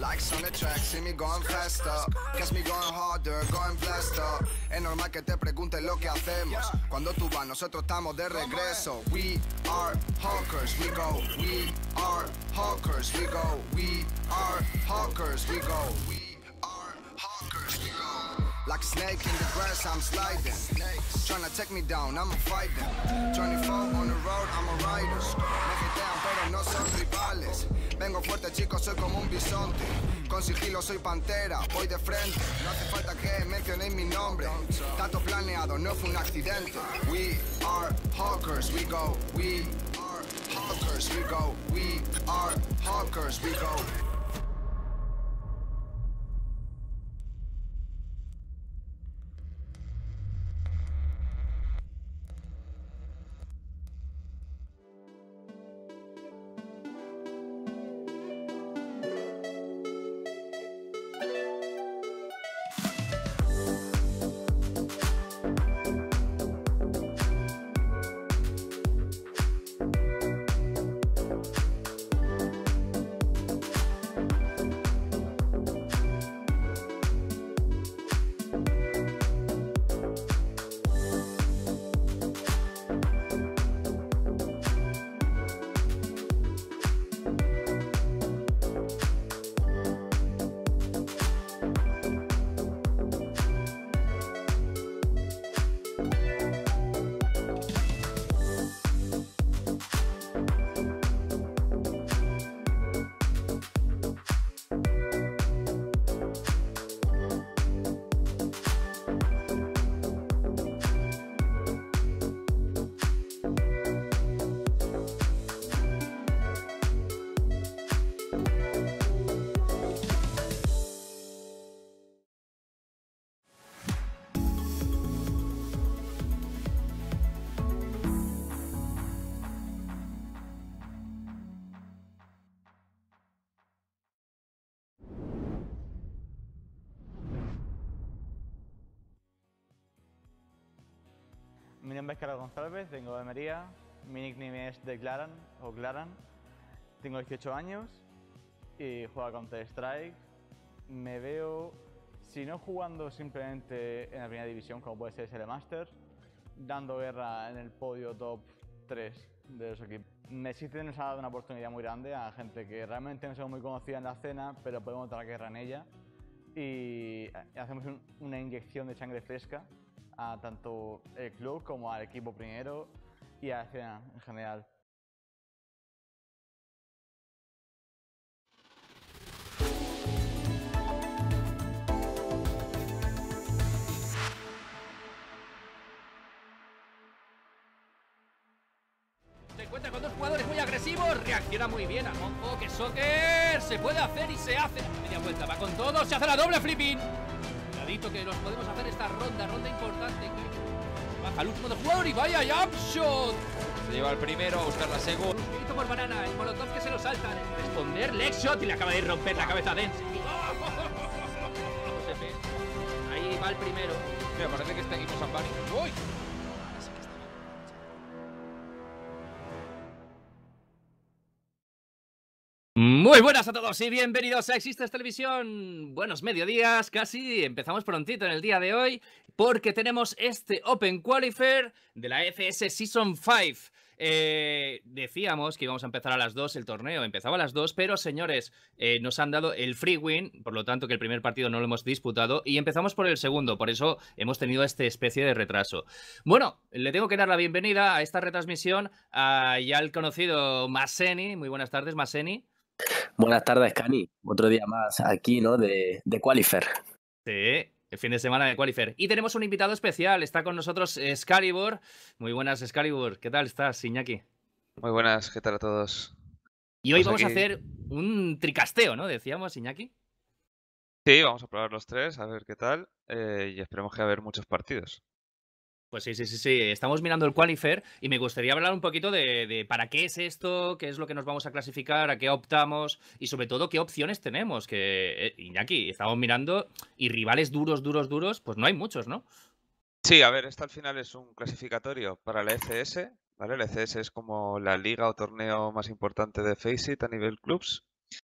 Like the track, see me going faster Catch me going harder, going faster. Es normal que te preguntes lo que hacemos Cuando tú vas, nosotros estamos de regreso We are hawkers, we go We are hawkers, we go We are hawkers, we go We like a snake in the grass, I'm sliding. Tryna take me down, I'ma fight them. 24 on the road, I'm a rider. Me down, pero no son rivales. Vengo fuerte, chicos, soy como un bisonte. Con sigilo soy pantera, voy de frente. No hace falta que mencionéis mi nombre. Tanto planeado, no fue un accidente. We are hawkers, we go. We are hawkers, we go. We are hawkers, we go. Mi nombre es Carlos González, vengo de María. mi nickname es The Claran o Claran, tengo 18 años y juego Counter-Strike. Me veo, si no jugando simplemente en la primera división, como puede ser SL Master dando guerra en el podio top 3 de los equipos. Me nos ha dado una oportunidad muy grande a gente que realmente no somos muy conocida en la escena, pero podemos dar guerra en ella y hacemos una inyección de sangre fresca a tanto el club como al equipo primero y a la este en general. Se encuentra con dos jugadores muy agresivos, reacciona muy bien a Monfo, que Soccer se puede hacer y se hace. Media vuelta va con todo, se hace la doble flipping que nos podemos hacer esta ronda, ronda importante. Baja último de jugador y vaya jump shot. Se lleva el primero a buscar la segunda. por banana, el molotov que se lo salta Responder leg shot y le acaba de romper la cabeza a Dense. Ahí va el primero. Mira, parece que está aquí San ¡Uy! Muy buenas a todos y bienvenidos a Existes Televisión. Buenos mediodías, casi empezamos prontito en el día de hoy porque tenemos este Open Qualifier de la FS Season 5. Eh, decíamos que íbamos a empezar a las 2 el torneo, empezaba a las 2, pero señores, eh, nos han dado el free win, por lo tanto que el primer partido no lo hemos disputado y empezamos por el segundo, por eso hemos tenido esta especie de retraso. Bueno, le tengo que dar la bienvenida a esta retransmisión a ya el conocido Maseni, muy buenas tardes Maseni. Buenas tardes, Cani. Otro día más aquí, ¿no? De, de Qualifer. Sí, el fin de semana de Qualifer. Y tenemos un invitado especial. Está con nosotros Scalibur. Muy buenas, Scalibur. ¿Qué tal estás, Iñaki? Muy buenas, ¿qué tal a todos? Y hoy pues vamos a hacer un tricasteo, ¿no? Decíamos, Iñaki. Sí, vamos a probar los tres, a ver qué tal. Eh, y esperemos que haya muchos partidos. Pues sí, sí, sí, sí. Estamos mirando el qualifier y me gustaría hablar un poquito de, para qué es esto, qué es lo que nos vamos a clasificar, a qué optamos y sobre todo qué opciones tenemos. Que eh, Iñaki, estamos mirando y rivales duros, duros, duros, pues no hay muchos, ¿no? Sí, a ver, esto al final es un clasificatorio para la FS, e ¿vale? La ECS es como la liga o torneo más importante de Faceit a nivel clubs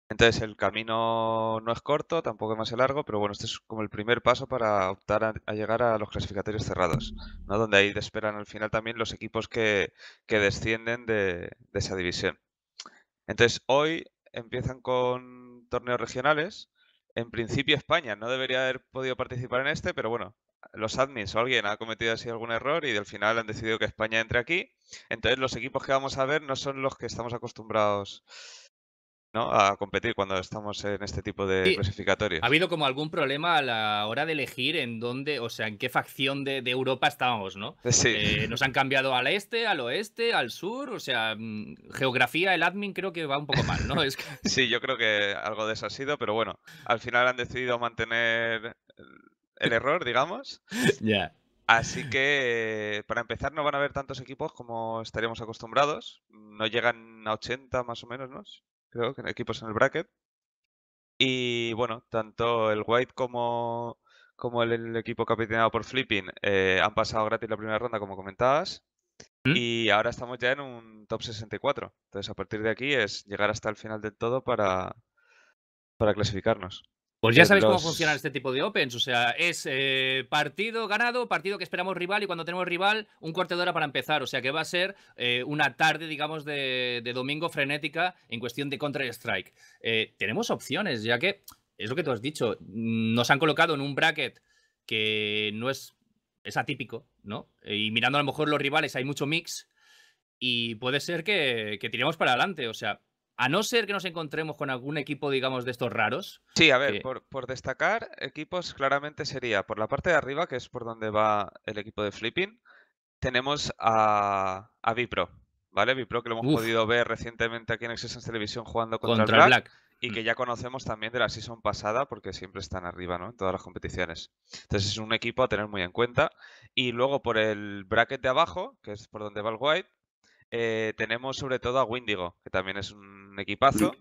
entonces el camino no es corto, tampoco es más largo, pero bueno, este es como el primer paso para optar a, llegar a los clasificatorios cerrados, ¿no? donde ahí te esperan al final también los equipos que, descienden de, esa división. Entonces hoy empiezan con torneos regionales. En principio España no debería haber podido participar en este, pero bueno, los admins o alguien ha cometido así algún error y al final han decidido que España entre aquí. Entonces los equipos que vamos a ver no son los que estamos acostumbrados ¿no? a competir cuando estamos en este tipo de clasificatorios. ¿Ha habido como algún problema a la hora de elegir en dónde, o sea, en qué facción de, Europa estábamos, ¿no? Eh, nos han cambiado al este, al oeste, al sur, o sea, mm, geografía, el admin creo que va un poco mal, ¿no? Es sí, yo creo que algo de eso ha sido, pero bueno, al final han decidido mantener el error, digamos. Ya. Así que para empezar no van a haber tantos equipos como estaríamos acostumbrados. No llegan a 80 más o menos, ¿no? creo que equipos en el bracket. Y bueno, tanto el White como, el, equipo capitaneado por Flipping eh, han pasado gratis la primera ronda, como comentabas. ¿Mm? Y ahora estamos ya en un top 64. Entonces, a partir de aquí es llegar hasta el final del todo para clasificarnos. Pues ya eh, sabéis cómo funcionan este tipo de Opens. O sea, es eh, partido ganado, partido que esperamos rival y cuando tenemos rival, un corte de hora para empezar. O sea, que va a ser eh, una tarde, digamos, de, domingo frenética en cuestión de Counter-Strike. tenemos opciones, ya que es lo que tú has dicho. Nos han colocado en un bracket que no es, es atípico, ¿no? Y mirando a lo mejor los rivales, hay mucho mix y puede ser que, que tiremos para adelante. O sea, a no ser que nos encontremos con algún equipo, digamos, de estos raros. Sí, a ver, por, destacar, equipos claramente sería por la parte de arriba, que es por donde va el equipo de Flipping, tenemos a, a Vipro, ¿vale? Vipro que lo hemos podido ver recientemente aquí en Existence Televisión jugando contra, Black, y que mm. ya conocemos también de la season pasada porque siempre están arriba, ¿no? En todas las competiciones. Entonces es un equipo a tener muy en cuenta. Y luego por el bracket de abajo, que es por donde va el White, eh, tenemos sobre todo a Windigo, que también es un equipazo.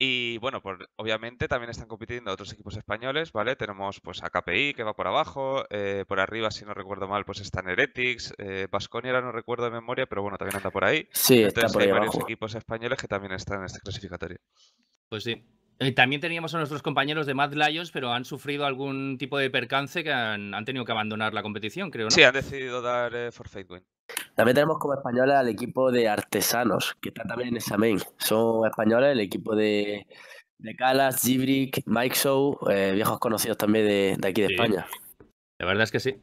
Y bueno, pues obviamente también están compitiendo otros equipos españoles, ¿vale? Tenemos pues a KPI que va por abajo, eh, por arriba, si no recuerdo mal, pues están Heretics, Vasconia eh, ahora no recuerdo de memoria, pero bueno, también anda por ahí. Sí, está por ahí hay varios equipos españoles que también están en este clasificatorio. Pues sí, eh, también teníamos a nuestros compañeros de Mad Lions, pero han sufrido algún tipo de percance que han, han tenido que abandonar la competición, creo, Sí, han decidido dar eh, for forfeit win. También tenemos como españoles al equipo de Artesanos, que está también en esa main. Son españoles el equipo de, de Calas, Gibrick, Mike Show, eh, viejos conocidos también de, aquí de España. La verdad es que sí.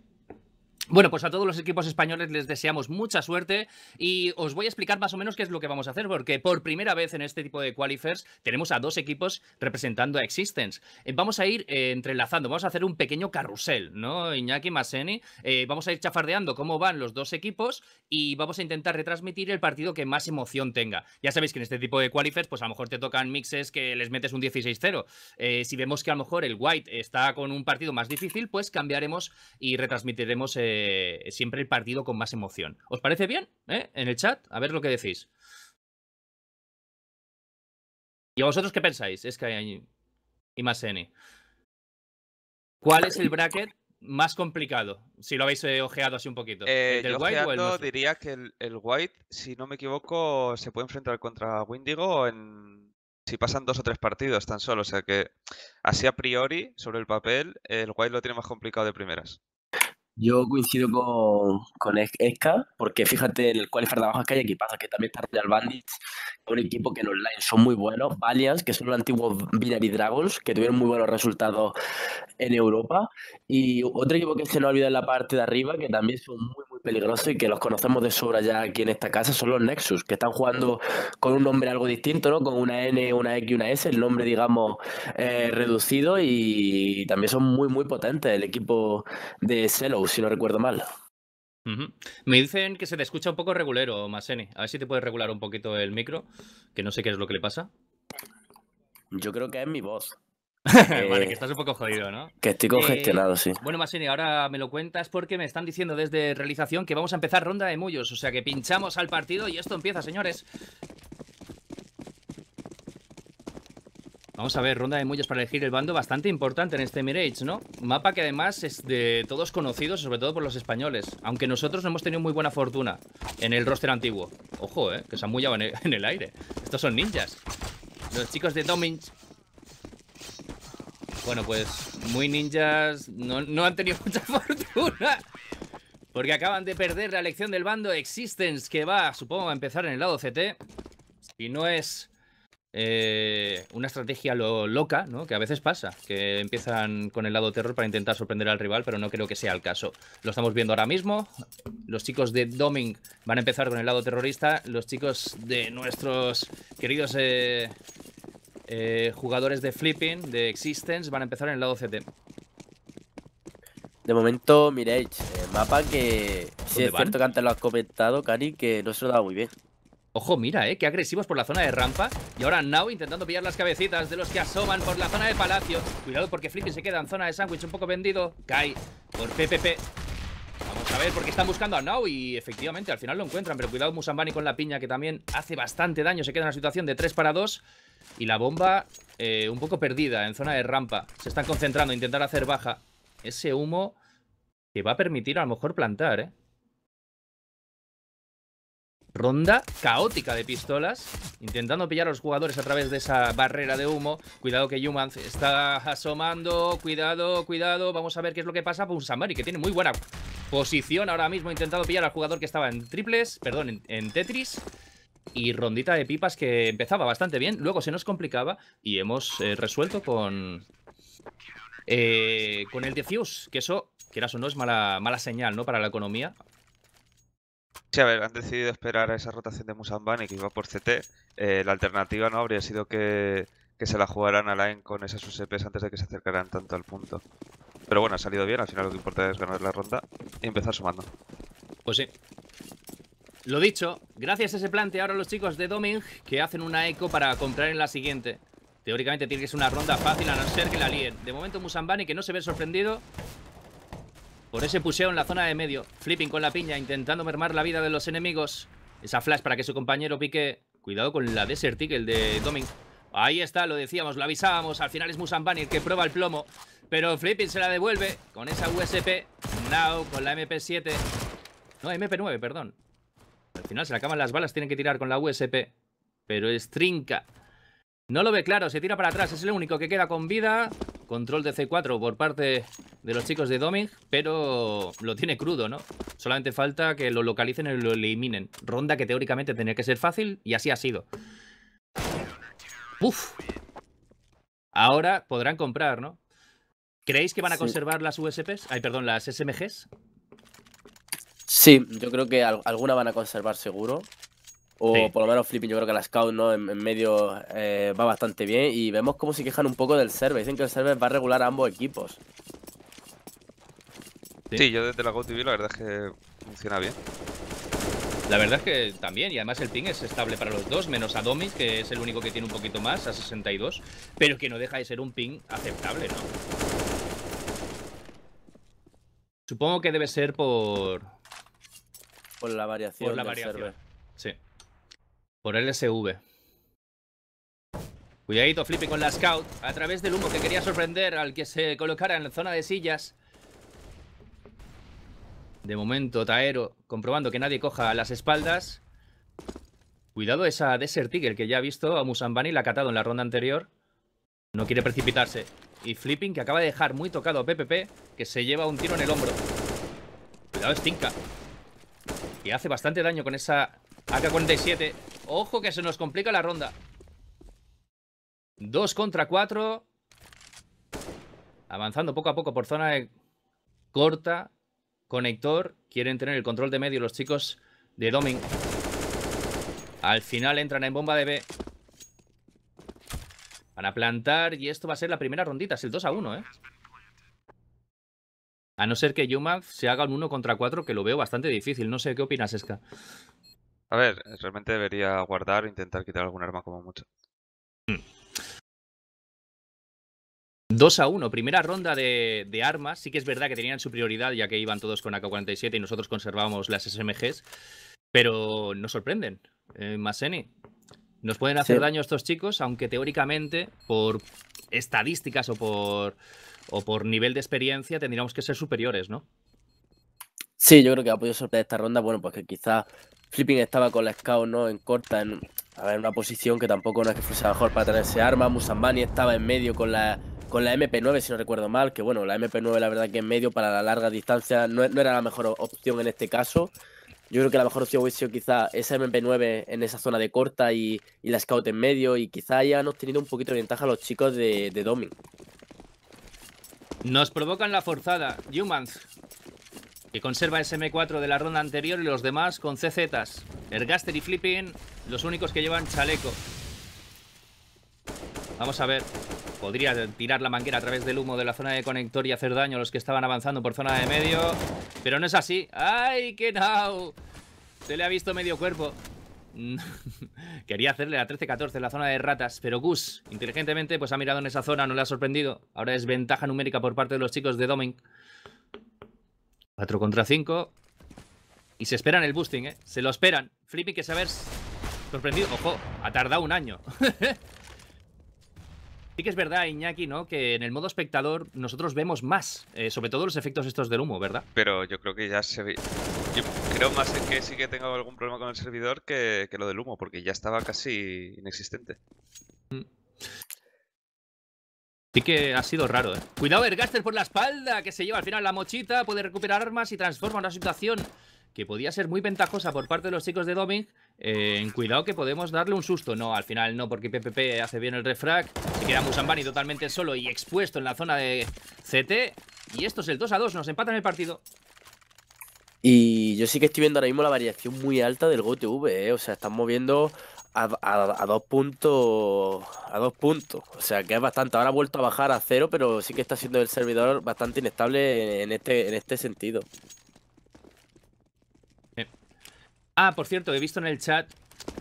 Bueno, pues a todos los equipos españoles les deseamos mucha suerte y os voy a explicar más o menos qué es lo que vamos a hacer, porque por primera vez en este tipo de qualifiers tenemos a dos equipos representando a Existence. Eh, vamos a ir eh, entrelazando, vamos a hacer un pequeño carrusel, ¿no? Iñaki Maseni, eh, vamos a ir chafardeando cómo van los dos equipos y vamos a intentar retransmitir el partido que más emoción tenga. Ya sabéis que en este tipo de qualifiers, pues a lo mejor te tocan mixes que les metes un 16-0. si vemos que a lo mejor el White está con un partido más difícil, pues cambiaremos y retransmitiremos eh, siempre el partido con más emoción. ¿Os parece bien? Eh, en el chat, a ver lo que decís. ¿Y vosotros qué pensáis? Es que hay y más ¿Cuál es el bracket más complicado? Si lo habéis eh, ojeado así un poquito. ¿El yo diría que el, White, si no me equivoco, se puede enfrentar contra Windigo en... Si pasan dos o tres partidos tan solo, o sea que así a priori, sobre el papel, el White lo tiene más complicado de primeras. Yo coincido con, con e-, Esca, porque fíjate en el qualifier de abajo que hay aquí pasa, que también está Royal Bandits, un equipo que en online son muy buenos, Valiants, que son los antiguos Binary Dragons, que tuvieron muy buenos resultados en Europa, y otro equipo que se nos olvida en la parte de arriba, que también son muy, muy peligroso y que los conocemos de sobra ya aquí en esta casa son los Nexus, que están jugando con un nombre algo distinto, ¿no? Con una N, una X y una S, el nombre, digamos, eh, reducido y también son muy, muy potentes el equipo de Cello, si no recuerdo mal. Me dicen que se te escucha un poco regulero, Maseni. A ver si te puedes regular un poquito el micro, que no sé qué es lo que le pasa. Yo creo que es mi voz. Eh, vale, que estás un poco jodido, ¿no? Que estoy congestionado, eh, sí. Bueno, Masini, ahora me lo cuentas porque me están diciendo desde realización que vamos a empezar ronda de mullos. O sea que pinchamos al partido y esto empieza, señores. Vamos a ver, ronda de mullos para elegir el bando bastante importante en este Mirage, ¿no? Mapa que además es de todos conocidos, sobre todo por los españoles. Aunque nosotros no hemos tenido muy buena fortuna en el roster antiguo. Ojo, ¿eh? Que se han mullado en el, aire. Estos son ninjas. Los chicos de Domins bueno, pues muy ninjas no, han tenido mucha fortuna. Porque acaban de perder la elección del bando Existence, que va, supongo, a empezar en el lado CT. y no es eh, una estrategia loca, ¿no? Que a veces pasa, que empiezan con el lado terror para intentar sorprender al rival, pero no creo que sea el caso. Lo estamos viendo ahora mismo. Los chicos de Doming van a empezar con el lado terrorista. Los chicos de nuestros queridos eh, eh, jugadores de Flipping, de Existence, van a empezar en el lado CT. De momento, Mirage. El eh, mapa que. es cierto que antes lo has comentado, Cani, que no se lo da muy bien. Ojo, mira, eh, Que agresivos por la zona de rampa. Y ahora Now intentando pillar las cabecitas de los que asoman por la zona de palacio. Cuidado porque Flipping se queda en zona de sándwich un poco vendido. Cae por PPP. Vamos a ver, porque están buscando a Now y efectivamente al final lo encuentran. Pero cuidado Musambani con la piña que también hace bastante daño. Se queda en una situación de 3 para 2 y la bomba eh, un poco perdida en zona de rampa. Se están concentrando, intentar hacer baja. Ese humo que va a permitir a lo mejor plantar, ¿eh? Ronda caótica de pistolas, intentando pillar a los jugadores a través de esa barrera de humo. Cuidado que Juman está asomando, cuidado, cuidado, vamos a ver qué es lo que pasa. Pues Musambani que tiene muy buena posición ahora mismo, he intentado pillar al jugador que estaba en triples, perdón, en, Tetris y rondita de pipas que empezaba bastante bien, luego se nos complicaba y hemos eh, resuelto con eh, con el defuse, que eso, quieras o no, es mala, mala señal ¿no? para la economía. Sí, a ver, han decidido esperar a esa rotación de Musambani que iba por CT. Eh, la alternativa no habría sido que, que se la jugaran a Line con esas USPs antes de que se acercaran tanto al punto. Pero bueno, ha salido bien, al final lo que importa es ganar la ronda y empezar sumando. Pues sí. Lo dicho, gracias a ese plante ahora los chicos de Doming que hacen una eco para comprar en la siguiente. Teóricamente tiene que ser una ronda fácil a no ser que la líen. De momento Musambani que no se ve sorprendido por ese puseo en la zona de medio. Flipping con la piña intentando mermar la vida de los enemigos. Esa flash para que su compañero pique. Cuidado con la Desert el de Doming. Ahí está, lo decíamos, lo avisábamos. Al final es Musambani el que prueba el plomo. Pero Flipping se la devuelve con esa USP. Now con la MP7. No, MP9, perdón. Al final se le acaban las balas, tienen que tirar con la USP. Pero es trinca. No lo ve claro, se tira para atrás. Es el único que queda con vida. Control de C4 por parte de los chicos de Doming, pero lo tiene crudo, ¿no? Solamente falta que lo localicen y lo eliminen. Ronda que teóricamente tenía que ser fácil y así ha sido. Uf. Ahora podrán comprar, ¿no? ¿Creéis que van a conservar las USPs? Ay, perdón, las SMGs. Sí, yo creo que alguna van a conservar seguro. O por lo menos Flipping, yo creo que la Scout ¿no? en, medio eh, va bastante bien. Y vemos cómo se quejan un poco del server. Dicen que el server va a regular a ambos equipos. Sí, yo desde la GoTV la verdad es que funciona bien. La verdad es que también, y además el ping es estable para los dos, menos a Dominic, que es el único que tiene un poquito más, a 62, pero que no deja de ser un ping aceptable, ¿no? Supongo que debe ser por. Por la variación. Por la variación. Sí. Por LSV. Cuidadito, Flippy con la scout. A través del humo que quería sorprender al que se colocara en la zona de sillas. De momento, Taero comprobando que nadie coja las espaldas. Cuidado esa Desert Eagle que ya ha visto a Musambani, la ha catado en la ronda anterior. No quiere precipitarse. Y Flipping, que acaba de dejar muy tocado a PPP, que se lleva un tiro en el hombro. Cuidado, Stinka. Y hace bastante daño con esa AK-47. Ojo que se nos complica la ronda. Dos contra cuatro. Avanzando poco a poco por zona de corta. Conector. Quieren tener el control de medio los chicos de Doming. Al final entran en bomba de B. Van a plantar y esto va a ser la primera rondita, es el 2 a 1, ¿eh? A no ser que Yuma se haga un 1 contra 4, que lo veo bastante difícil. No sé, ¿qué opinas, Esca? A ver, realmente debería guardar, e intentar quitar algún arma como mucho. 2 hmm. a 1, primera ronda de, armas. Sí que es verdad que tenían su prioridad, ya que iban todos con AK-47 y nosotros conservábamos las SMGs. Pero no sorprenden. Eh, Maseni, nos pueden hacer daño estos chicos, aunque teóricamente, por estadísticas o por, o por nivel de experiencia, tendríamos que ser superiores, ¿no? Sí, yo creo que ha podido sorprender esta ronda, bueno, pues que quizás Flipping estaba con la Scout, ¿no? En corta, en, una posición que tampoco no es que fuese mejor para ese arma. Musambani estaba en medio con la, con la MP9, si no recuerdo mal, que bueno, la MP9 la verdad que en medio para la larga distancia no era la mejor opción en este caso. Yo creo que la mejor opción hubiese sido quizá esa MP9 en esa zona de corta y, la Scout en medio y quizá hayan obtenido un poquito de ventaja los chicos de, de Nos provocan la forzada. Humans, que conserva SM4 de la ronda anterior y los demás con CZs. Ergaster y Flipping, los únicos que llevan chaleco. Vamos a ver. Podría tirar la manguera a través del humo de la zona de conector y hacer daño a los que estaban avanzando por zona de medio. Pero no es así. ¡Ay, qué no! Se le ha visto medio cuerpo. Quería hacerle la 13-14 en la zona de ratas, pero Gus, inteligentemente, pues ha mirado en esa zona, no le ha sorprendido. Ahora es ventaja numérica por parte de los chicos de Doming. 4 contra 5. Y se esperan el boosting, ¿eh? Se lo esperan. Flippy que se ha sorprendido. Ojo, ha tardado un año. Sí que es verdad, Iñaki, ¿no? Que en el modo espectador nosotros vemos más, eh, sobre todo los efectos estos del humo, ¿verdad? Pero yo creo que ya se ve creo más en que sí que tengo algún problema con el servidor que, lo del humo, porque ya estaba casi inexistente. Sí que ha sido raro, ¿eh? Cuidado, Ergaster por la espalda, que se lleva al final la mochita, puede recuperar armas y transforma una situación que podía ser muy ventajosa por parte de los chicos de Doming. Eh, en cuidado que podemos darle un susto. No, al final no, porque PPP hace bien el refrag. Se queda Musambani totalmente solo y expuesto en la zona de CT. Y esto es el 2 a 2, nos empatan el partido. Y yo sí que estoy viendo ahora mismo la variación muy alta del GoTV, ¿eh? O sea, están moviendo a, dos puntos. A dos puntos. O sea, que es bastante. Ahora ha vuelto a bajar a cero, pero sí que está siendo el servidor bastante inestable en este, en este sentido. Ah, por cierto, he visto en el chat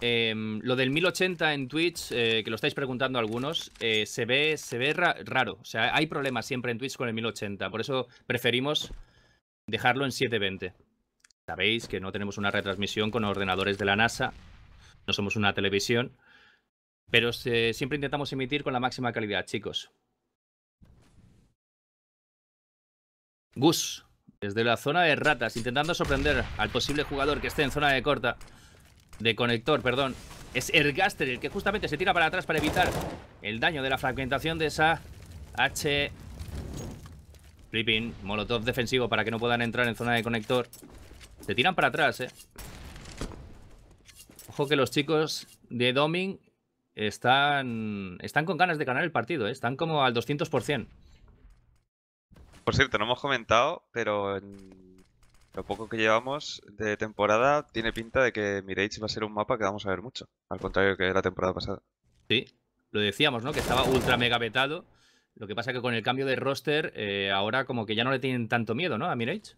em, lo del 1080 en Twitch, eh, que lo estáis preguntando algunos, eh, se ve, se ve raro. O sea, hay problemas siempre en Twitch con el 1080. Por eso preferimos dejarlo en 720. Sabéis que no tenemos una retransmisión con ordenadores de la NASA, no somos una televisión, pero siempre intentamos emitir con la máxima calidad, chicos. Gus, desde la zona de ratas, intentando sorprender al posible jugador que esté en zona de corta, de conector, perdón. Es Ergaster el que justamente se tira para atrás para evitar el daño de la fragmentación de esa H. Flipping, molotov defensivo para que no puedan entrar en zona de conector. Se tiran para atrás, eh. Ojo que los chicos de Doming están, están con ganas de ganar el partido, ¿eh? están como al 200%. Por cierto, no hemos comentado, pero en lo poco que llevamos de temporada tiene pinta de que Mirage va a ser un mapa que vamos a ver mucho, al contrario que la temporada pasada. Sí, lo decíamos, ¿no? Que estaba ultra mega vetado. Lo que pasa que con el cambio de roster, eh, ahora como que ya no le tienen tanto miedo, ¿no? A Mirage.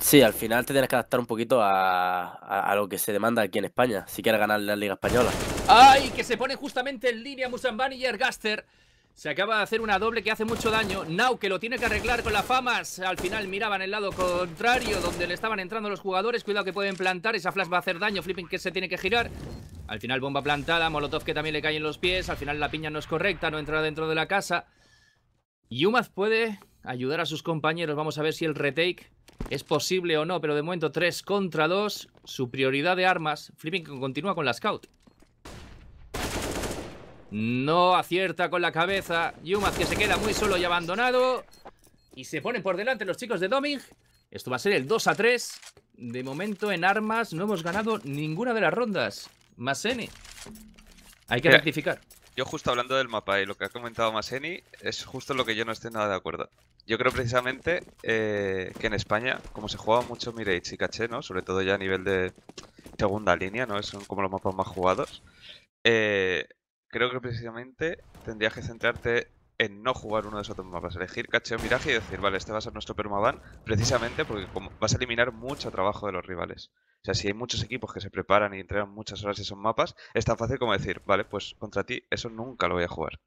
Sí, al final te tienes que adaptar un poquito a, lo que se demanda aquí en España, si quieres ganar la Liga Española. ¡Ay! Que se pone justamente en línea Musambani y Ergaster. Se acaba de hacer una doble que hace mucho daño. Nau, que lo tiene que arreglar con las famas. Al final miraban el lado contrario, donde le estaban entrando los jugadores. Cuidado que pueden plantar. Esa flash va a hacer daño. Flipping que se tiene que girar. Al final bomba plantada. Molotov que también le cae en los pies. Al final la piña no es correcta. No entra dentro de la casa. Yumaz puede ayudar a sus compañeros. Vamos a ver si el retake es posible o no, pero de momento 3 contra 2. prioridad de armas. Flipping continúa con la scout. No acierta con la cabeza. Yumaz que se queda muy solo y abandonado. Y se ponen por delante los chicos de Doming. Esto va a ser el 2 a 3. De momento en armas no hemos ganado ninguna de las rondas. Maseni. Hay que rectificar. Yo justo hablando del mapa y lo que ha comentado Maseni es justo lo que yo no estoy nada de acuerdo yo creo precisamente eh, que en España, como se jugaba mucho Mirage y Caché, ¿no? Sobre todo ya a nivel de segunda línea, ¿no? Son como los mapas más jugados. Eh, creo que precisamente tendrías que centrarte en no jugar uno de esos dos mapas, elegir Caché o Mirage y decir, vale, este va a ser nuestro permaban, precisamente porque vas a eliminar mucho trabajo de los rivales. O sea, si hay muchos equipos que se preparan y entrenan muchas horas y son mapas, es tan fácil como decir, vale, pues contra ti eso nunca lo voy a jugar.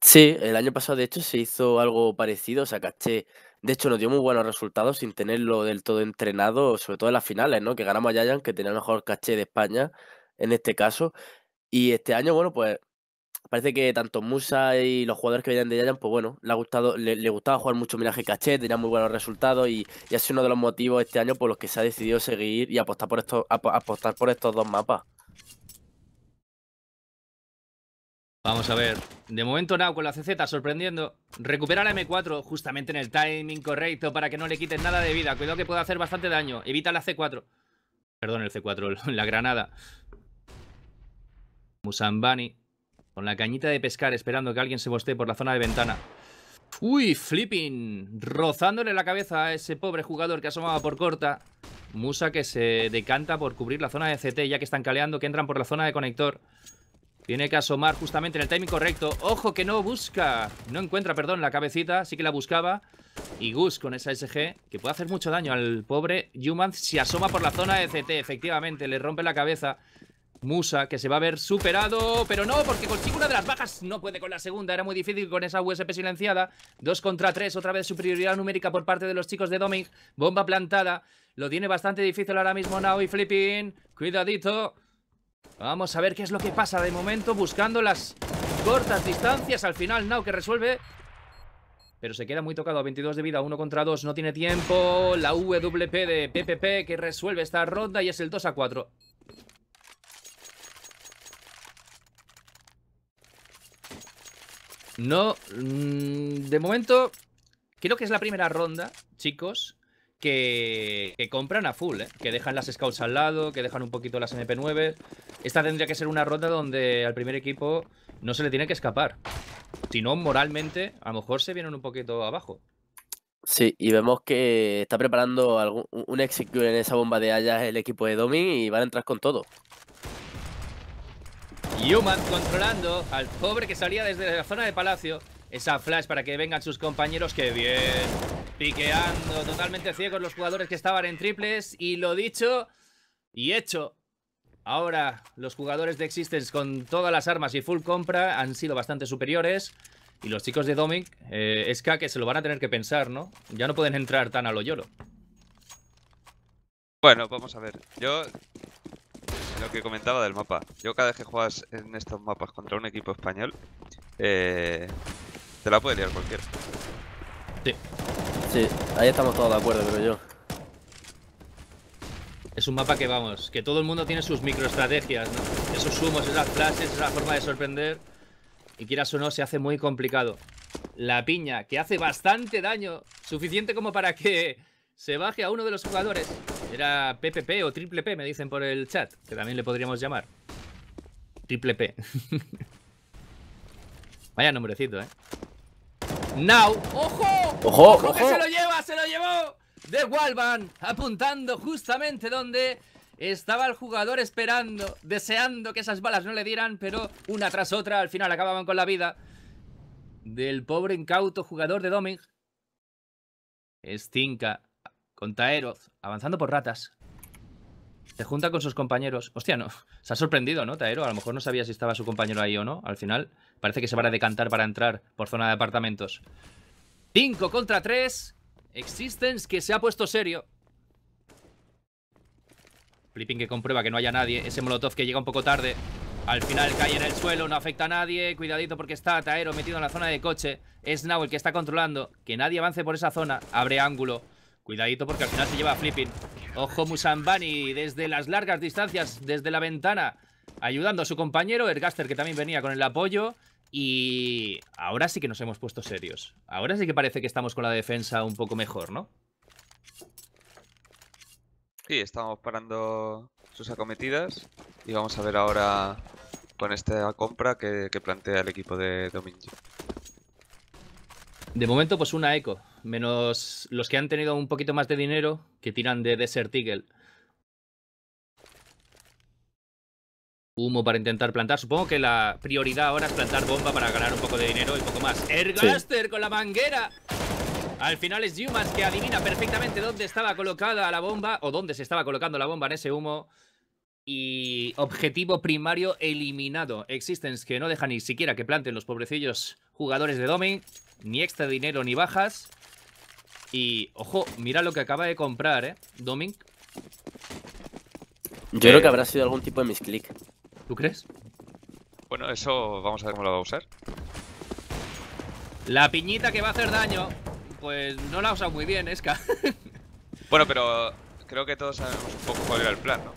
Sí, el año pasado de hecho se hizo algo parecido, o sea, caché. De hecho, nos dio muy buenos resultados sin tenerlo del todo entrenado, sobre todo en las finales, ¿no? Que ganamos a Yayan, que tenía el mejor caché de España en este caso. Y este año, bueno, pues parece que tanto Musa y los jugadores que venían de Yayan, pues bueno, le, ha gustado, le, gustaba jugar mucho Miraje Caché, tenía muy buenos resultados y, y, ha sido uno de los motivos este año por los que se ha decidido seguir y apostar por, esto apostar por estos dos mapas. Vamos a ver. De momento Nao con la CZ sorprendiendo. Recupera la M4 justamente en el timing correcto para que no le quiten nada de vida. Cuidado que puede hacer bastante daño. Evita la C4. Perdón, el C4, la granada. Musambani con la cañita de pescar esperando que alguien se bostee por la zona de ventana. Uy, flipping. Rozándole la cabeza a ese pobre jugador que asomaba por corta. Musa que se decanta por cubrir la zona de CT ya que están caleando, que entran por la zona de conector. Tiene que asomar justamente en el timing correcto. ¡Ojo que no busca! No encuentra, perdón, la cabecita. Sí que la buscaba. Y Gus con esa SG, que puede hacer mucho daño al pobre Juman. si asoma por la zona de CT. Efectivamente, le rompe la cabeza. Musa, que se va a ver superado, pero no, porque consigue una de las bajas, no puede con la segunda, era muy difícil con esa USP silenciada, Dos contra tres. otra vez superioridad numérica por parte de los chicos de Doming, bomba plantada, lo tiene bastante difícil ahora mismo Nao y Flipping, cuidadito, Vamos a ver qué es lo que pasa de momento buscando las cortas distancias. Al final Nau que resuelve pero se queda muy tocado a 22 de vida, 1 contra 2, no tiene tiempo. La WP de PPP que resuelve esta ronda y es el 2 a 4. No, mm, de momento creo que es la primera ronda, chicos, que, compran a full, ¿eh? que dejan las scouts al lado, que dejan un poquito las MP9. Esta tendría que ser una ronda donde al primer equipo no se le tiene que escapar. Si no, moralmente, a lo mejor se vienen un poquito abajo. Sí, y vemos que está preparando algún, un execute en esa bomba de allá el equipo de Domi y van a entrar con todo. Human controlando al pobre que salía desde la zona de palacio. Esa flash para que vengan sus compañeros. que bien! Piqueando, totalmente ciegos los jugadores que estaban en triples. Y lo dicho y hecho. Ahora los jugadores de Existence con todas las armas y full compra han sido bastante superiores. Y los chicos de Domic, eh, es que se lo van a tener que pensar, ¿no? Ya no pueden entrar tan a lo yolo. Bueno, vamos a ver. Yo, lo que comentaba del mapa. Yo cada vez que juegas en estos mapas contra un equipo español, eh, te la puede liar cualquiera. Sí. Sí, ahí estamos todos de acuerdo, creo yo. Es un mapa que vamos, que todo el mundo tiene sus microestrategias, ¿no? Esos humos, esas flashes esa forma de sorprender. Y quieras o no, se hace muy complicado. La piña, que hace bastante daño, suficiente como para que se baje a uno de los jugadores. Era PPP o triple P, me dicen por el chat, que también le podríamos llamar. Triple P. Vaya nombrecito, ¿eh? Now. ¡Ojo! ¡Ojo! ¡Ojo! ¡Se lo lleva! ¡Se lo llevó! De Walban, apuntando justamente donde estaba el jugador esperando, deseando que esas balas no le dieran, pero una tras otra al final acababan con la vida del pobre incauto jugador de Doming. Estinca con Taero. avanzando por ratas. Se junta con sus compañeros. Hostia, no. Se ha sorprendido, ¿no, Taero? A lo mejor no sabía si estaba su compañero ahí o no. Al final Parece que se van a decantar para entrar por zona de apartamentos. 5 contra 3. Existence que se ha puesto serio. Flipping que comprueba que no haya nadie. Ese Molotov que llega un poco tarde. Al final cae en el suelo, no afecta a nadie. Cuidadito porque está Taero metido en la zona de coche. Es Now el que está controlando. Que nadie avance por esa zona. Abre ángulo. Cuidadito porque al final se lleva Flipping. Ojo Musambani desde las largas distancias, desde la ventana. Ayudando a su compañero, Ergaster que también venía con el apoyo. Y ahora sí que nos hemos puesto serios. Ahora sí que parece que estamos con la defensa un poco mejor, ¿no? Sí, estamos parando sus acometidas. Y vamos a ver ahora con esta compra que, plantea el equipo de Domingo. De momento, pues una eco. Menos los que han tenido un poquito más de dinero que tiran de Desert Eagle. Humo para intentar plantar. Supongo que la prioridad ahora es plantar bomba para ganar un poco de dinero y poco más. Ergaster con la manguera. Al final es Yumas que adivina perfectamente dónde estaba colocada la bomba o dónde se estaba colocando la bomba en ese humo. Y objetivo primario eliminado. Existence que no deja ni siquiera que planten los pobrecillos jugadores de Doming. Ni extra dinero ni bajas. Y ojo, mira lo que acaba de comprar, ¿eh? Doming. Yo creo eh. que habrá sido algún tipo de misclick. ¿Tú crees? Bueno, eso vamos a ver cómo lo va a usar. La piñita que va a hacer daño, pues no la ha usado muy bien, Esca. bueno, pero creo que todos sabemos un poco cuál era el plan, ¿no?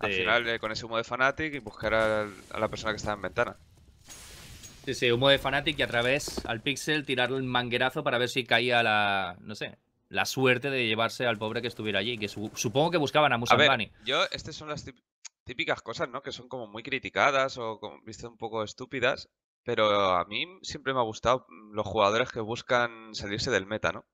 Al final, eh, con ese humo de Fanatic y buscar a, la persona que estaba en ventana. Sí, sí, humo de Fanatic y a través al Pixel tirarle un manguerazo para ver si caía la. No sé. La suerte de llevarse al pobre que estuviera allí. Que supongo que buscaban a A Bunny. Yo, estas son las típicas cosas, ¿no? Que son como muy criticadas o como, viste un poco estúpidas, pero a mí siempre me ha gustado mm, los jugadores que buscan salirse del meta, ¿no?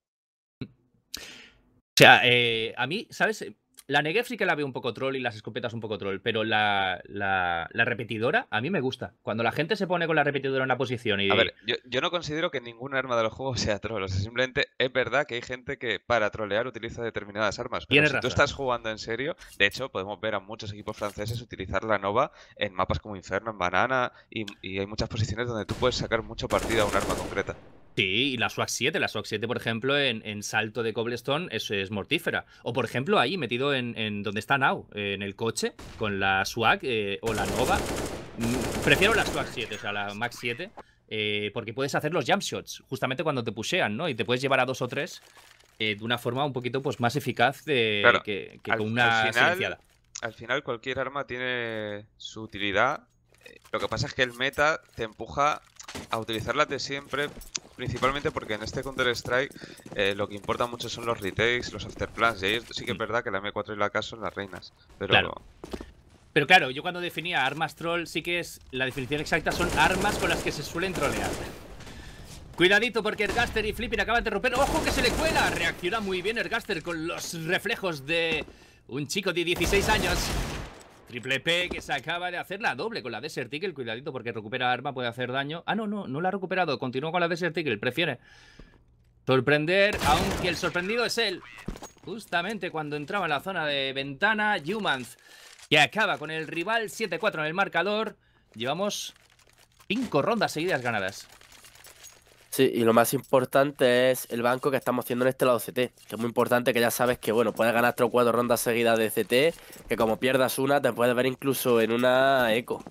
O sea, eh, a mí, ¿sabes? La sí que la veo un poco troll y las escopetas un poco troll, pero la, la, repetidora a mí me gusta. Cuando la gente se pone con la repetidora en una posición y... A ver, yo, no considero que ninguna arma de los juegos sea troll. O simplemente es verdad que hay gente que para trolear utiliza determinadas armas. Pero si tú estás jugando en serio, de hecho podemos ver a muchos equipos franceses utilizar la Nova en mapas como Inferno, en Banana y, y hay muchas posiciones donde tú puedes sacar mucho partido a un arma concreta. Sí, y la SWAG 7, la SWAG 7, por ejemplo, en, Salto de Cobblestone es, es, mortífera. O, por ejemplo, ahí metido en, donde está Now, en el coche, con la SWAG eh, o la Nova. Mm, prefiero la SWAC 7, o sea, la Max 7, eh, porque puedes hacer los jump shots justamente cuando te pushean, ¿no? Y te puedes llevar a dos o tres eh, de una forma un poquito pues, más eficaz de, que, con una final, silenciada. Al final, cualquier arma tiene su utilidad. Lo que pasa es que el meta te empuja a utilizarla de siempre principalmente porque en este Counter-Strike eh, lo que importa mucho son los retakes, los afterplans, y ahí sí que es mm. verdad que la M4 y la K son las reinas. Pero... Claro. Pero claro, yo cuando definía armas troll, sí que es la definición exacta son armas con las que se suelen trolear. Cuidadito porque Ergaster y Flippin acaban de romper. ¡Ojo que se le cuela! Reacciona muy bien Ergaster con los reflejos de un chico de 16 años. Triple P que se acaba de hacer la doble con la Desert Tickle, Cuidadito porque recupera arma, puede hacer daño. Ah, no, no, no la ha recuperado. Continúa con la Desert Tickle, prefiere sorprender, aunque el sorprendido es él. Justamente cuando entraba en la zona de ventana, Humans, que acaba con el rival 7-4 en el marcador. Llevamos 5 rondas seguidas ganadas. Sí, y lo más importante es el banco que estamos haciendo en este lado CT. Que es muy importante que ya sabes que, bueno, puedes ganar 3 o 4 rondas seguidas de CT. Que como pierdas una, te puedes ver incluso en una eco.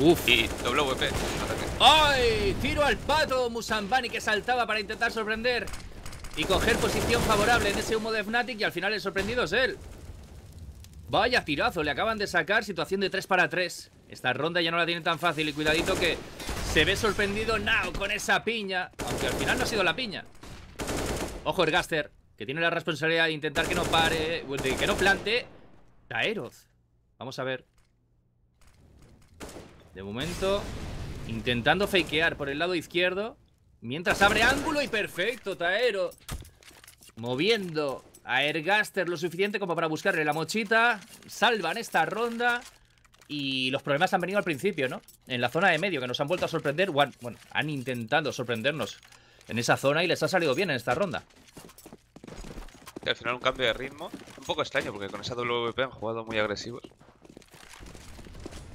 Uf. Y doble WP. ¡Ay! Tiro al pato Musambani que saltaba para intentar sorprender. Y coger posición favorable en ese humo de Fnatic. Y al final el sorprendido es él. Vaya tirazo, le acaban de sacar situación de 3 para 3. Esta ronda ya no la tiene tan fácil y cuidadito que se ve sorprendido Nao con esa piña. Aunque al final no ha sido la piña. Ojo Ergaster, que tiene la responsabilidad de intentar que no pare, que no plante Taeroz. Vamos a ver. De momento, intentando fakear por el lado izquierdo. Mientras abre ángulo y perfecto, Taero. Moviendo a Ergaster lo suficiente como para buscarle la mochita. Salvan esta ronda. Y los problemas han venido al principio, ¿no? En la zona de medio, que nos han vuelto a sorprender. Bueno, han intentado sorprendernos en esa zona y les ha salido bien en esta ronda. al final un cambio de ritmo. Un poco extraño, porque con esa WP han jugado muy agresivos.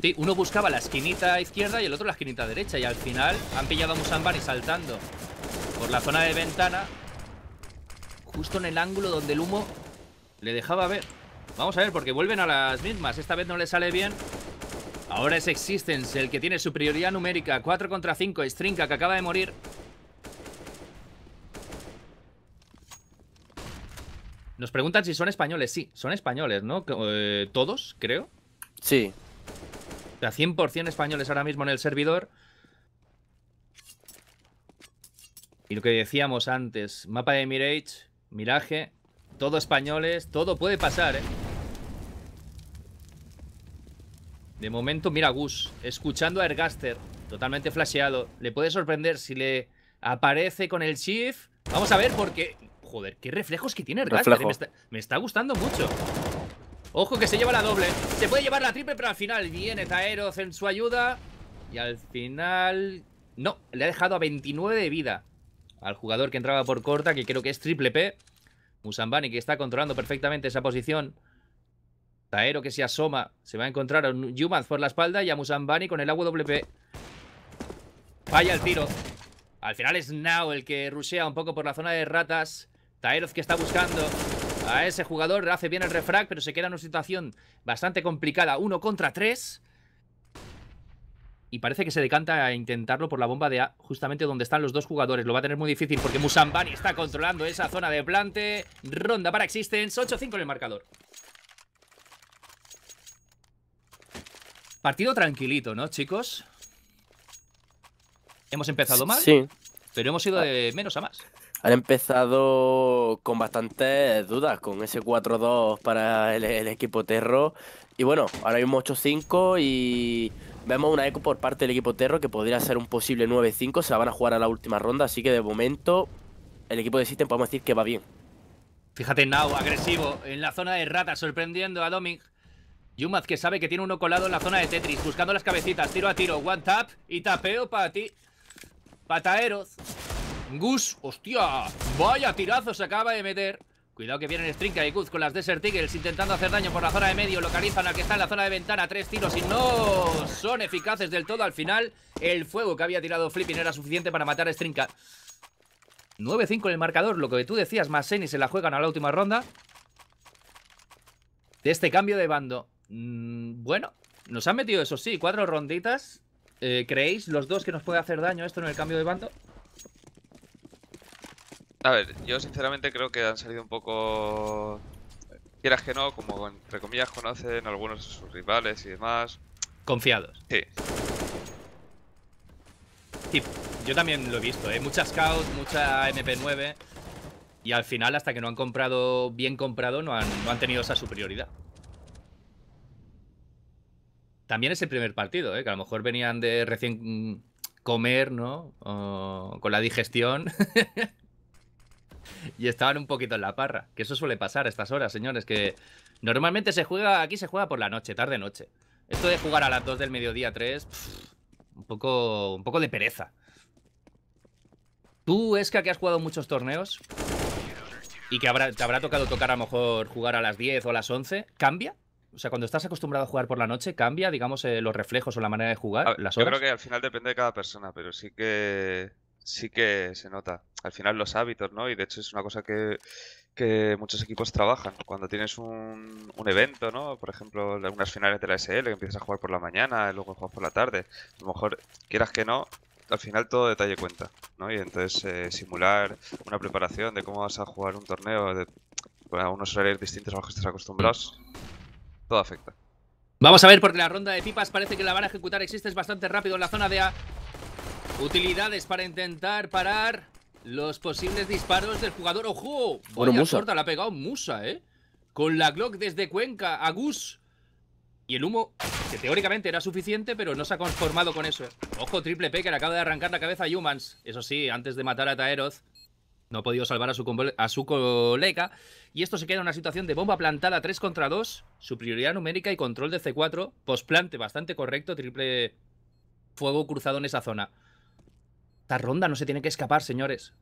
Sí, uno buscaba la esquinita izquierda y el otro la esquinita derecha. Y al final han pillado a Musambani saltando por la zona de ventana. Justo en el ángulo donde el humo le dejaba ver. Vamos a ver, porque vuelven a las mismas. Esta vez no le sale bien. Ahora es Existence el que tiene su prioridad numérica. 4 contra 5. Strinka que acaba de morir. Nos preguntan si son españoles. Sí, son españoles, ¿no? Eh, todos, creo. Sí. O sea, 100% españoles ahora mismo en el servidor. Y lo que decíamos antes, mapa de Mirage, Miraje, todo españoles, todo puede pasar, ¿eh? De momento, mira Gus, escuchando a Ergaster, totalmente flasheado. Le puede sorprender si le aparece con el shift. Vamos a ver, porque... Joder, qué reflejos que tiene Ergaster. Eh, me está, gustando mucho. Ojo que se lleva la doble. Se puede llevar la triple, pero al final viene Taeroz en su ayuda. Y al final... No, le ha dejado a 29 de vida al jugador que entraba por corta, que creo que es triple P. Musambani, que está controlando perfectamente esa posición. Taero que se asoma. Se va a encontrar a un por la espalda y a Musambani con el AWP. Vaya el tiro. Al final es Now el que rushea un poco por la zona de ratas. Taeroz que está buscando a ese jugador. Hace bien el refrag, pero se queda en una situación bastante complicada. Uno contra tres. Y parece que se decanta a intentarlo por la bomba de A, justamente donde están los dos jugadores. Lo va a tener muy difícil porque Musambani está controlando esa zona de plante. Ronda para Existence, 8-5 en el marcador. Partido tranquilito, ¿no, chicos? Hemos empezado mal, sí. pero hemos ido ah. de menos a más. Han empezado con bastantes dudas, con ese 4-2 para el, equipo Terro. Y bueno, ahora un 8-5 y vemos una eco por parte del equipo Terro que podría ser un posible 9-5. Se la van a jugar a la última ronda, así que de momento el equipo de System podemos decir que va bien. Fíjate, Nau, agresivo, en la zona de rata, sorprendiendo a Dominic. Yumaz que sabe que tiene uno colado en la zona de Tetris, buscando las cabecitas, tiro a tiro, one tap y tapeo para ti. Pataeros. Gus, hostia, vaya tirazo se acaba de meter. Cuidado que vienen Strinka y Guz con las Desert Eagles intentando hacer daño por la zona de medio. Localizan al que está en la zona de ventana. Tres tiros y no son eficaces del todo. Al final, el fuego que había tirado Flipping era suficiente para matar a Strinka. 9-5 en el marcador, lo que tú decías, más y se la juegan a la última ronda. De este cambio de bando. Mm, bueno, nos han metido, eso sí, cuatro ronditas. Eh, ¿Creéis los dos que nos puede hacer daño esto en el cambio de bando? A ver, yo sinceramente creo que han salido un poco... Quieras que no, como entre comillas conocen algunos de sus rivales y demás. Confiados. Sí. yo también lo he visto, ¿eh? Mucha Scout, mucha MP9. Y al final, hasta que no han comprado bien comprado, no han, no han tenido esa superioridad. También es el primer partido, ¿eh? que a lo mejor venían de recién mm, comer, ¿no? con la digestión. y estaban un poquito en la parra. Que eso suele pasar a estas horas, señores. Que normalmente se juega, aquí se juega por la noche, tarde-noche. Esto de jugar a las 2 del mediodía, 3, un, poco, un poco de pereza. Tú, Esca, que has jugado muchos torneos y que habrá, te habrá tocado tocar a lo mejor jugar a las 10 o a las 11, ¿cambia? O sea, cuando estás acostumbrado a jugar por la noche, ¿cambia, digamos, eh, los reflejos o la manera de jugar? Yo creo que al final depende de cada persona, pero sí que sí que se nota. Al final los hábitos, ¿no? Y de hecho es una cosa que, muchos equipos trabajan. Cuando tienes un, un evento, ¿no? Por ejemplo, unas finales de la SL que empiezas a jugar por la mañana, y luego juegas por la tarde. A lo mejor, quieras que no, al final todo detalle cuenta, ¿no? Y entonces eh, simular una preparación de cómo vas a jugar un torneo de, unos horarios distintos a los que estás acostumbrados, todo afecta. Vamos a ver, porque la ronda de pipas parece que la van a ejecutar. Existe bastante rápido en la zona de A. Utilidades para intentar parar los posibles disparos del jugador. ¡Ojo! Bueno, Musa. la ha pegado Musa, ¿eh? Con la Glock desde Cuenca, a Gus. Y el humo, que teóricamente era suficiente, pero no se ha conformado con eso. Ojo, triple P, que acaba de arrancar la cabeza a Humans. Eso sí, antes de matar a Taeroth, no ha podido salvar a su, colega. Y esto se queda en una situación de bomba plantada 3 contra 2. prioridad numérica y control de C4. Posplante bastante correcto. Triple fuego cruzado en esa zona. Esta ronda no se tiene que escapar, señores.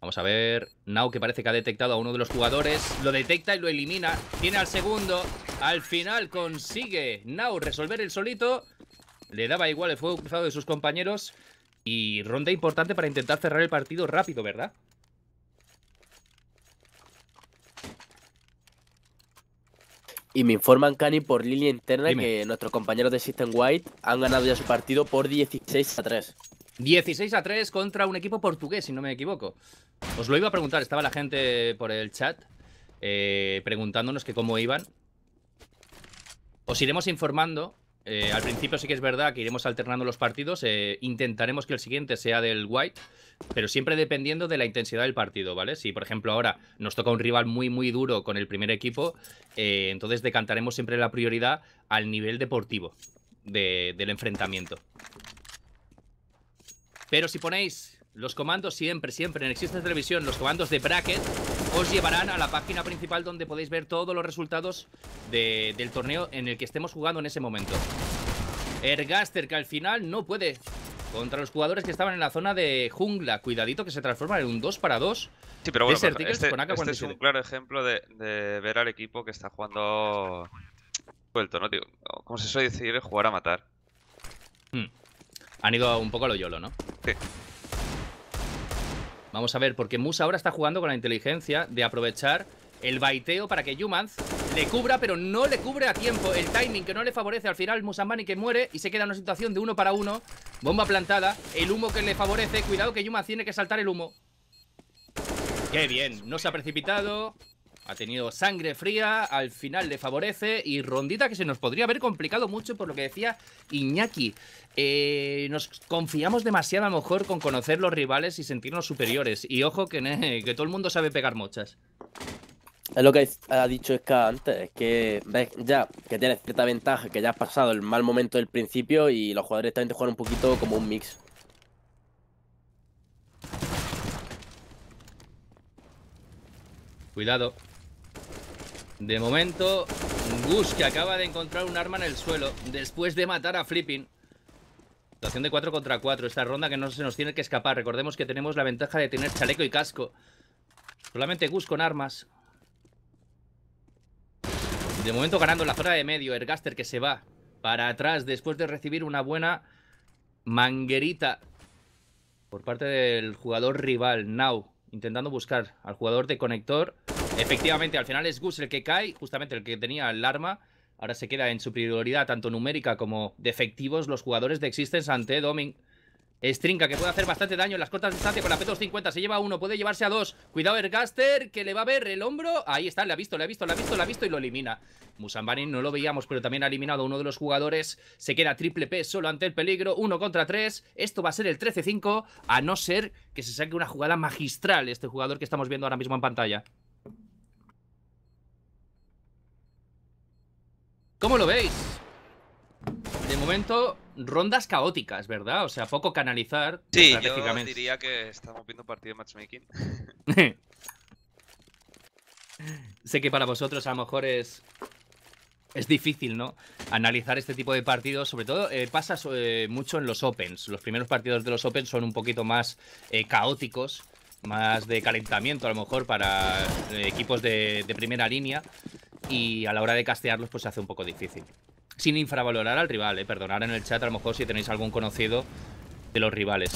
Vamos a ver. Nao que parece que ha detectado a uno de los jugadores. Lo detecta y lo elimina. Tiene al segundo. Al final consigue Nao resolver el solito. Le daba igual el fuego cruzado de sus compañeros. Y ronda importante para intentar cerrar el partido rápido, ¿verdad? Y me informan, Cani, por línea interna que nuestros compañeros de System White han ganado ya su partido por 16 a 3. 16 a 3 contra un equipo portugués, si no me equivoco. Os lo iba a preguntar, estaba la gente por el chat eh, preguntándonos que cómo iban. Os iremos informando eh, al principio sí que es verdad que iremos alternando los partidos. Eh, intentaremos que el siguiente sea del White, pero siempre dependiendo de la intensidad del partido, ¿vale? Si, por ejemplo, ahora nos toca un rival muy, muy duro con el primer equipo, eh, entonces decantaremos siempre la prioridad al nivel deportivo del enfrentamiento. Pero si ponéis los comandos siempre, siempre en Existe Televisión, los comandos de bracket, os llevarán a la página principal donde podéis ver todos los resultados del torneo en el que estemos jugando en ese momento. Ergaster, que al final no puede contra los jugadores que estaban en la zona de jungla. Cuidadito que se transforma en un 2 para 2. Sí, pero bueno, este, este, es un claro ejemplo de, ver al equipo que está jugando suelto, ¿no? Tío? Como se suele decir, jugar a matar. Hmm. Han ido un poco a lo yolo, ¿no? Sí. Vamos a ver, porque Musa ahora está jugando con la inteligencia de aprovechar el baiteo para que Yumanz le cubra, pero no le cubre a tiempo. El timing que no le favorece. Al final Mani que muere y se queda en una situación de uno para uno. Bomba plantada, el humo que le favorece. Cuidado que Yumanz tiene que saltar el humo. ¡Qué bien! No se ha precipitado. Ha tenido sangre fría, al final le favorece y rondita que se nos podría haber complicado mucho por lo que decía Iñaki. Eh, nos confiamos demasiado a lo mejor con conocer los rivales y sentirnos superiores. Y ojo que, que todo el mundo sabe pegar mochas. Es lo que ha dicho Ska antes, es que ya que tienes cierta ventaja, que ya has pasado el mal momento del principio y los jugadores también te juegan un poquito como un mix. Cuidado. De momento, Gus, que acaba de encontrar un arma en el suelo, después de matar a Flipping. Situación de 4 contra 4, esta ronda que no se nos tiene que escapar. Recordemos que tenemos la ventaja de tener chaleco y casco. Solamente Gus con armas. De momento ganando la zona de medio, Ergaster que se va para atrás después de recibir una buena manguerita por parte del jugador rival, Now, intentando buscar al jugador de conector. Efectivamente, al final es Gus el que cae, justamente el que tenía el arma. Ahora se queda en superioridad tanto numérica como de efectivos los jugadores de Existence ante Doming. Stringa, que puede hacer bastante daño en las cortas distancias con la P250. Se lleva a uno, puede llevarse a dos. Cuidado Ergaster que le va a ver el hombro. Ahí está, le ha visto, le ha visto, le ha visto, le ha visto y lo elimina. Musambani no lo veíamos, pero también ha eliminado a uno de los jugadores. Se queda triple P solo ante el peligro. Uno contra tres. Esto va a ser el 13-5, a no ser que se saque una jugada magistral este jugador que estamos viendo ahora mismo en pantalla. ¿Cómo lo veis? De momento, rondas caóticas, ¿verdad? O sea, poco canalizar sí, Yo diría que estamos viendo un partido de matchmaking. sé que para vosotros a lo mejor es. Es difícil, ¿no? Analizar este tipo de partidos, sobre todo eh, pasa eh, mucho en los Opens. Los primeros partidos de los Opens son un poquito más eh, caóticos, más de calentamiento a lo mejor para equipos de primera línea y a la hora de castearlos pues se hace un poco difícil. Sin infravalorar al rival, eh, perdonar en el chat a lo mejor si tenéis algún conocido de los rivales.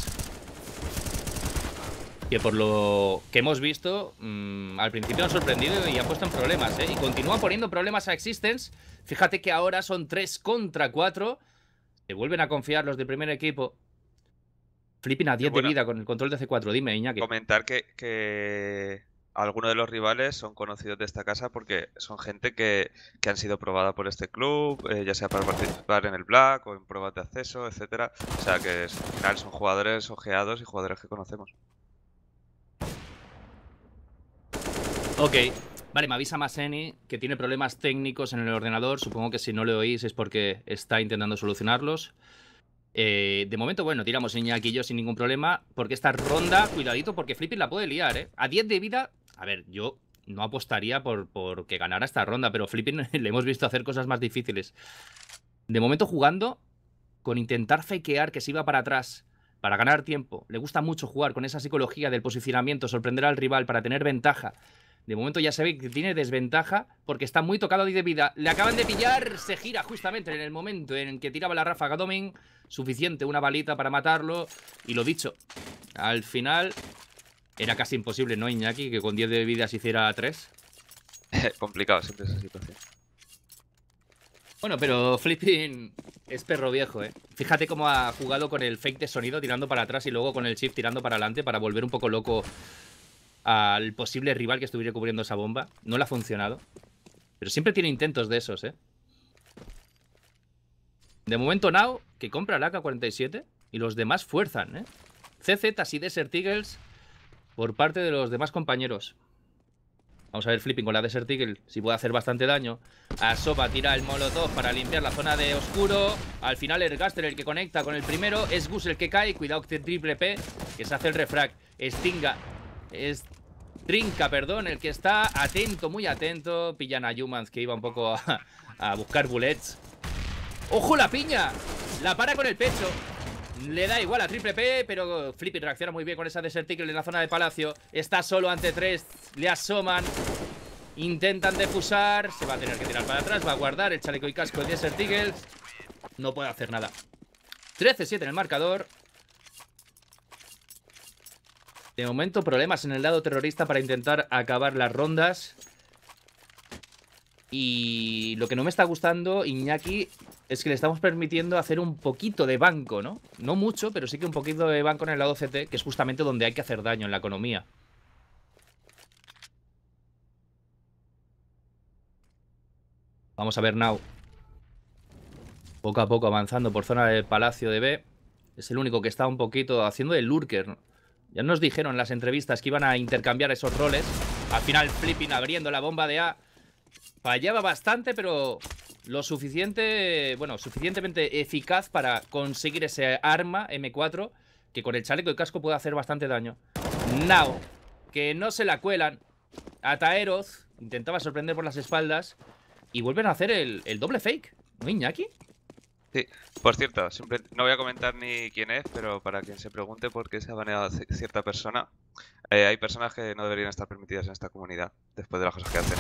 Que por lo que hemos visto, mm, al principio han sorprendido y han puesto en problemas, ¿eh? Y continúa poniendo problemas a Existence. Fíjate que ahora son 3 contra 4. Se vuelven a confiar los del primer equipo. Flipping a 10 de vida con el control de C4. Dime, Iñaki. Comentar que algunos de los rivales son conocidos de esta casa porque son gente que, han sido probada por este club, eh, ya sea para participar en el Black o en pruebas de acceso, etcétera. O sea que al final son jugadores ojeados y jugadores que conocemos. Ok. Vale, me avisa Maseni que tiene problemas técnicos en el ordenador. Supongo que si no le oís es porque está intentando solucionarlos. Eh, de momento, bueno, tiramos Iñaki y yo sin ningún problema. Porque esta ronda, cuidadito, porque Flipping la puede liar, ¿eh? A 10 de vida a ver, yo no apostaría por, por que ganara esta ronda, pero Flipping le hemos visto hacer cosas más difíciles. De momento jugando con intentar fakear que se iba para atrás para ganar tiempo. Le gusta mucho jugar con esa psicología del posicionamiento, sorprender al rival para tener ventaja. De momento ya se ve que tiene desventaja porque está muy tocado de vida. Le acaban de pillar, se gira justamente en el momento en que tiraba la ráfaga Domin. Suficiente, una balita para matarlo. Y lo dicho, al final era casi imposible, ¿no, Iñaki? Que con 10 de vidas hiciera 3. Complicado siempre esa situación. Bueno, pero Flipping es perro viejo, ¿eh? Fíjate cómo ha jugado con el fake de sonido tirando para atrás y luego con el shift tirando para adelante para volver un poco loco al posible rival que estuviera cubriendo esa bomba. No le ha funcionado. Pero siempre tiene intentos de esos, ¿eh? De momento Nao, que compra la AK-47 y los demás fuerzan, ¿eh? CZ y Desert Eagles por parte de los demás compañeros. Vamos a ver Flipping con la Desert Eagle, si puede hacer bastante daño. Asoba, tira el Molotov para limpiar la zona de oscuro. Al final Ergaster el que conecta con el primero. Es Gus el que cae. Cuidado que triple P, que se hace el refrag. Stinga. Es... Trinca, perdón, el que está atento, muy atento. Pillan a Humans que iba un poco a buscar bullets. ¡Ojo la piña! La para con el pecho. Le da igual a triple P, pero Flippy reacciona muy bien con esa Desert Eagle en la zona de palacio. Está solo ante tres, le asoman. Intentan defusar, se va a tener que tirar para atrás, va a guardar el chaleco y casco de Desert Eagles. No puede hacer nada. 13-7 en el marcador. De momento problemas en el lado terrorista para intentar acabar las rondas. Y lo que no me está gustando, Iñaki, es que le estamos permitiendo hacer un poquito de banco, ¿no? No mucho, pero sí que un poquito de banco en el lado CT, que es justamente donde hay que hacer daño en la economía. Vamos a ver Now. Poco a poco avanzando por zona del Palacio de B. Es el único que está un poquito haciendo de lurker. Ya nos dijeron en las entrevistas que iban a intercambiar esos roles. Al final Flipping abriendo la bomba de A. Fallaba bastante, pero lo suficiente, bueno, suficientemente eficaz para conseguir ese arma M4 que con el chaleco y casco puede hacer bastante daño. Now, que no se la cuelan. Ataeros intentaba sorprender por las espaldas y vuelven a hacer el, doble fake. ¿No, Iñaki? Sí, por cierto, no voy a comentar ni quién es, pero para quien se pregunte por qué se ha baneado cierta persona, eh, hay personas que no deberían estar permitidas en esta comunidad después de las cosas que hacen.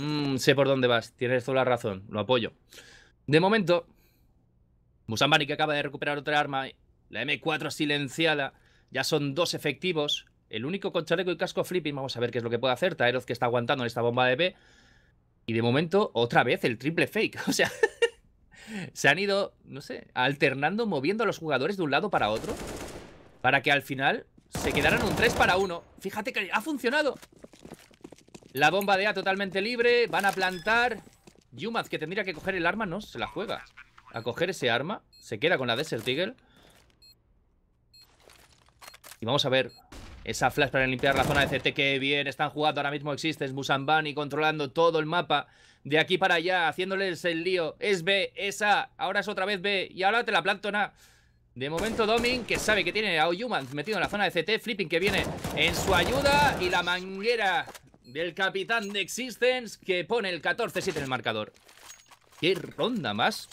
Mmm, sé por dónde vas, tienes toda la razón, lo apoyo. De momento, Musambani que acaba de recuperar otra arma, la M4 silenciada, ya son dos efectivos. El único con chaleco y casco flipping, vamos a ver qué es lo que puede hacer. Taeroz que está aguantando en esta bomba de B. Y de momento, otra vez el triple fake. O sea, se han ido, no sé, alternando, moviendo a los jugadores de un lado para otro. Para que al final se quedaran un 3 para 1. Fíjate que ha funcionado. La bomba de A totalmente libre. Van a plantar. Yumaz, que tendría que coger el arma, no se la juega. A coger ese arma. Se queda con la Desert Eagle. Y vamos a ver esa flash para limpiar la zona de CT. Que bien, están jugando ahora mismo. Es Musambani controlando todo el mapa. De aquí para allá, haciéndoles el lío. Es B, Esa. Ahora es otra vez B. Y ahora te la planto A. De momento Domin, que sabe que tiene a Oyuman metido en la zona de CT, Flipping que viene en su ayuda y la manguera del capitán de Existence que pone el 14-7 en el marcador. ¡Qué ronda más!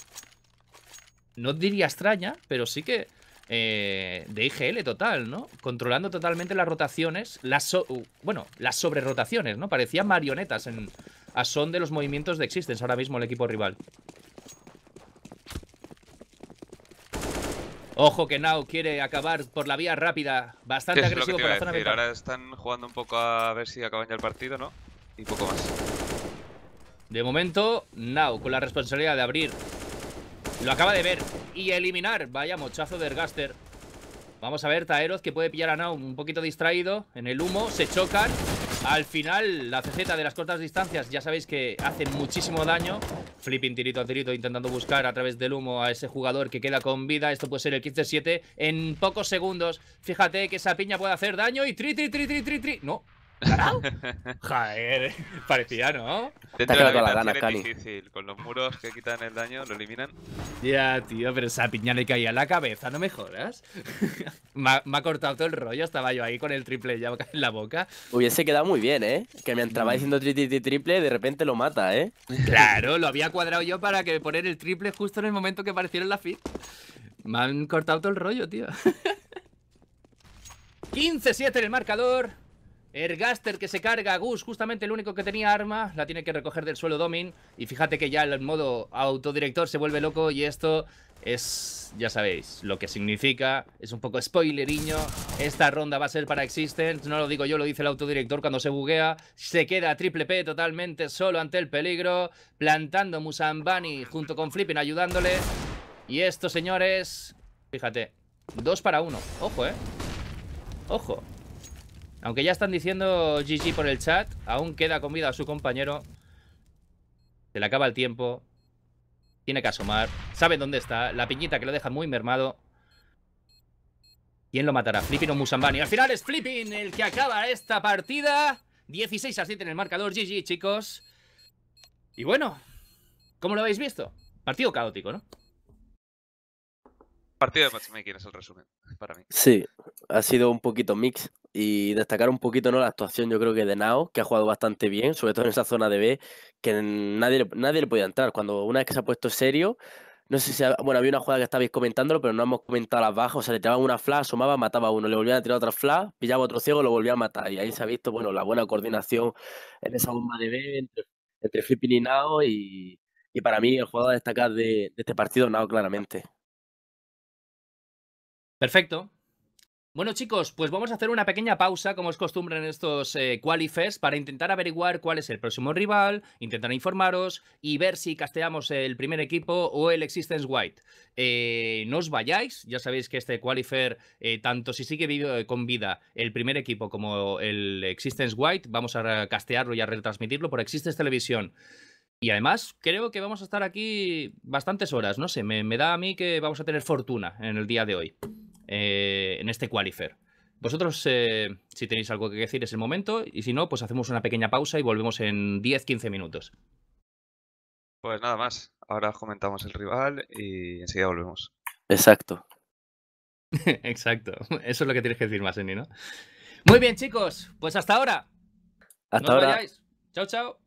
No diría extraña, pero sí que eh, de IGL total, ¿no? Controlando totalmente las rotaciones, las uh, bueno, las sobrerotaciones, ¿no? Parecían marionetas en a son de los movimientos de Existence ahora mismo el equipo rival. Ojo que Now quiere acabar por la vía rápida. Bastante agresivo por la zona Ahora están jugando un poco a ver si acaban ya el partido, ¿no? Y poco más. De momento, Now con la responsabilidad de abrir. Lo acaba de ver y eliminar. Vaya mochazo de Ergaster. Vamos a ver Taeroz que puede pillar a Now un poquito distraído en el humo. Se chocan. Al final, la CZ de las cortas distancias, ya sabéis que hace muchísimo daño. Flipping tirito a tirito, intentando buscar a través del humo a ese jugador que queda con vida. Esto puede ser el 15-7 en pocos segundos. Fíjate que esa piña puede hacer daño y tri, tri, tri, tri, tri, tri. No, Joder, parecía, ¿no? Te la con gana, Con los muros que quitan el daño, lo eliminan. Ya, tío, pero esa piña le caía a la cabeza, no mejoras. me, ha, cortado todo el rollo, estaba yo ahí con el triple ya en la boca. Hubiese quedado muy bien, ¿eh? Que me entraba mm. diciendo tri, triple, de repente lo mata, ¿eh? Claro, lo había cuadrado yo para que poner el triple justo en el momento que aparecieron la fit. Me han cortado todo el rollo, tío. 15-7 en el marcador. Ergaster que se carga a Gus, justamente el único que tenía arma, la tiene que recoger del suelo Domin. Y fíjate que ya el modo autodirector se vuelve loco y esto es, ya sabéis, lo que significa. Es un poco spoileriño. Esta ronda va a ser para Existence, no lo digo yo, lo dice el autodirector cuando se buguea. Se queda triple P totalmente solo ante el peligro, plantando Musambani junto con Flippin ayudándole. Y esto, señores, fíjate, dos para uno. Ojo, eh. Ojo. Aunque ya están diciendo GG por el chat, aún queda comida a su compañero. Se le acaba el tiempo. Tiene que asomar. Sabe dónde está. La piñita que lo deja muy mermado. ¿Quién lo matará? ¿Flipping o Musambani? Al final es Flipping el que acaba esta partida. 16 a 7 en el marcador. GG, chicos. Y bueno, ¿cómo lo habéis visto? Partido caótico, ¿no? Partido de matchmaking es el resumen para mí. Sí, ha sido un poquito mix y destacar un poquito ¿no? la actuación yo creo que de Nao, que ha jugado bastante bien, sobre todo en esa zona de B, que nadie, nadie le podía entrar. Cuando una vez que se ha puesto serio, no sé si, bueno, había una jugada que estabais comentando, pero no hemos comentado las bajas, o sea, le tiraban una flash, asomaba, mataba a uno, le volvían a tirar otra flash, pillaba otro ciego, lo volvía a matar. Y ahí se ha visto, bueno, la buena coordinación en esa bomba de B entre, entre y Nao y, para mí el jugador a destacar de, de este partido, Nao, claramente. Perfecto. Bueno chicos, pues vamos a hacer una pequeña pausa, como es costumbre en estos eh, Qualifers, para intentar averiguar cuál es el próximo rival, intentar informaros y ver si casteamos el primer equipo o el Existence White. Eh, no os vayáis, ya sabéis que este qualifier, eh, tanto si sigue con vida el primer equipo como el Existence White, vamos a castearlo y a retransmitirlo por Existence Televisión. Y además, creo que vamos a estar aquí bastantes horas, no sé, me, me da a mí que vamos a tener fortuna en el día de hoy. Eh, en este qualifier. Vosotros, eh, si tenéis algo que decir, es el momento, y si no, pues hacemos una pequeña pausa y volvemos en 10-15 minutos. Pues nada más, ahora comentamos el rival y enseguida volvemos. Exacto. Exacto, eso es lo que tienes que decir más, Eni, ¿no? Muy bien, chicos, pues hasta ahora. Hasta ahora. Vayáis. Chao, chao.